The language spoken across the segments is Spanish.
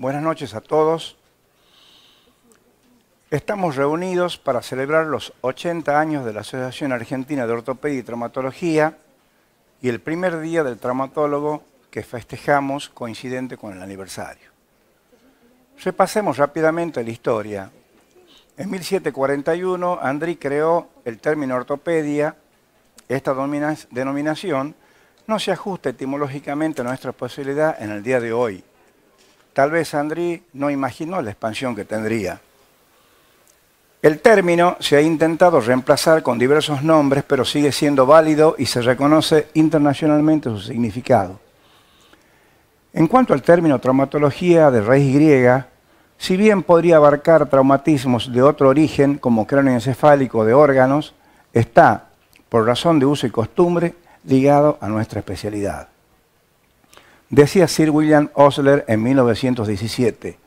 Buenas noches a todos. Estamos reunidos para celebrar los 80 años de la Asociación Argentina de Ortopedia y Traumatología y el primer día del traumatólogo que festejamos coincidente con el aniversario. Repasemos rápidamente la historia. En 1741, André creó el término ortopedia. Esta denominación no se ajusta etimológicamente a nuestra posibilidad en el día de hoy. Tal vez André no imaginó la expansión que tendría. El término se ha intentado reemplazar con diversos nombres, pero sigue siendo válido y se reconoce internacionalmente su significado. En cuanto al término traumatología de raíz griega, si bien podría abarcar traumatismos de otro origen, como cráneo encefálico de órganos, está, por razón de uso y costumbre, ligado a nuestra especialidad. Decía Sir William Osler en 1917,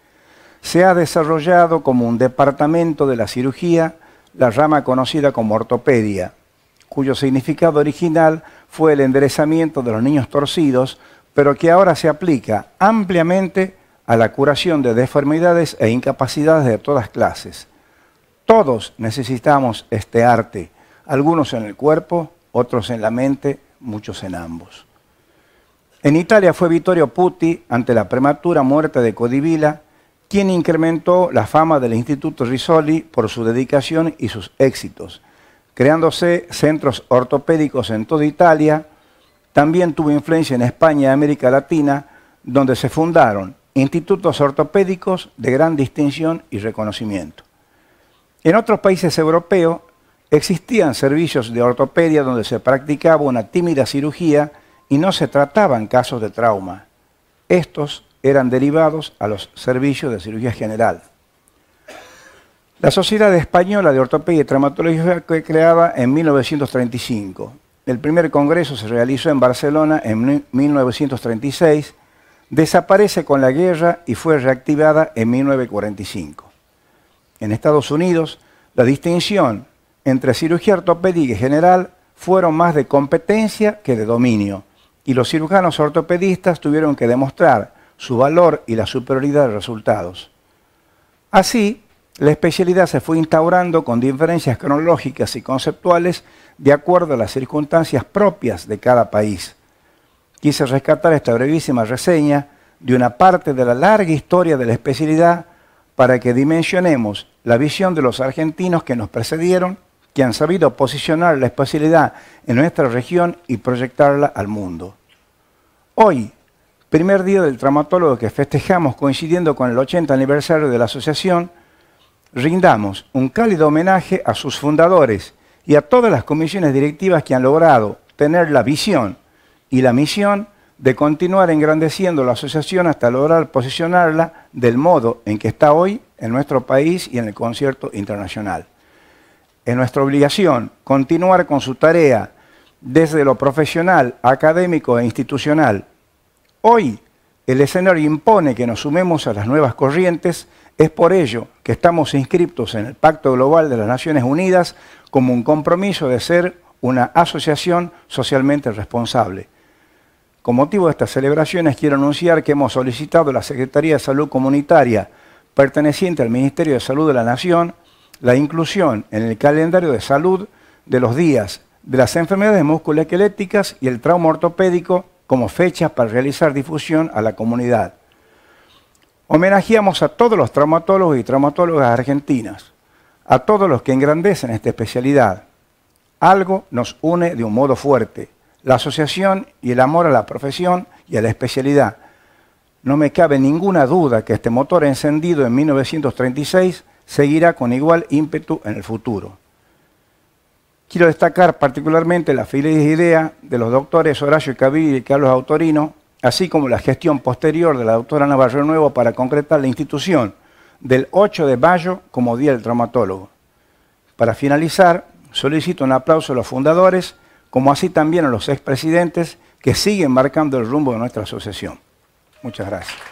se ha desarrollado como un departamento de la cirugía la rama conocida como ortopedia, cuyo significado original fue el enderezamiento de los niños torcidos, pero que ahora se aplica ampliamente a la curación de deformidades e incapacidades de todas clases. Todos necesitamos este arte, algunos en el cuerpo, otros en la mente, muchos en ambos. En Italia fue Vittorio Putti ante la prematura muerte de Codivila quien incrementó la fama del Instituto Risoli por su dedicación y sus éxitos, creándose centros ortopédicos en toda Italia. También tuvo influencia en España y América Latina, donde se fundaron institutos ortopédicos de gran distinción y reconocimiento. En otros países europeos existían servicios de ortopedia donde se practicaba una tímida cirugía y no se trataban casos de trauma. Estos eran derivados a los servicios de cirugía general. La Sociedad Española de Ortopedia y Traumatología fue creada en 1935. El primer congreso se realizó en Barcelona en 1936, desaparece con la guerra y fue reactivada en 1945. En Estados Unidos, la distinción entre cirugía ortopédica y general fueron más de competencia que de dominio y los cirujanos ortopedistas tuvieron que demostrar su valor y la superioridad de resultados. Así, la especialidad se fue instaurando con diferencias cronológicas y conceptuales de acuerdo a las circunstancias propias de cada país. Quise rescatar esta brevísima reseña de una parte de la larga historia de la especialidad para que dimensionemos la visión de los argentinos que nos precedieron que han sabido posicionar la espacialidad en nuestra región y proyectarla al mundo. Hoy, primer día del traumatólogo que festejamos coincidiendo con el 80 aniversario de la asociación, rindamos un cálido homenaje a sus fundadores y a todas las comisiones directivas que han logrado tener la visión y la misión de continuar engrandeciendo la asociación hasta lograr posicionarla del modo en que está hoy en nuestro país y en el concierto internacional es nuestra obligación continuar con su tarea desde lo profesional, académico e institucional. Hoy el escenario impone que nos sumemos a las nuevas corrientes, es por ello que estamos inscritos en el Pacto Global de las Naciones Unidas como un compromiso de ser una asociación socialmente responsable. Con motivo de estas celebraciones quiero anunciar que hemos solicitado a la Secretaría de Salud Comunitaria, perteneciente al Ministerio de Salud de la Nación, la inclusión en el calendario de salud de los días de las enfermedades musculoesqueléticas y el trauma ortopédico como fechas para realizar difusión a la comunidad. Homenajeamos a todos los traumatólogos y traumatólogas argentinas, a todos los que engrandecen esta especialidad. Algo nos une de un modo fuerte, la asociación y el amor a la profesión y a la especialidad. No me cabe ninguna duda que este motor encendido en 1936 seguirá con igual ímpetu en el futuro. Quiero destacar particularmente la feliz idea de los doctores Horacio Cavill y Carlos Autorino, así como la gestión posterior de la doctora Navarro Nuevo para concretar la institución del 8 de mayo como Día del Traumatólogo. Para finalizar, solicito un aplauso a los fundadores, como así también a los expresidentes que siguen marcando el rumbo de nuestra asociación. Muchas gracias.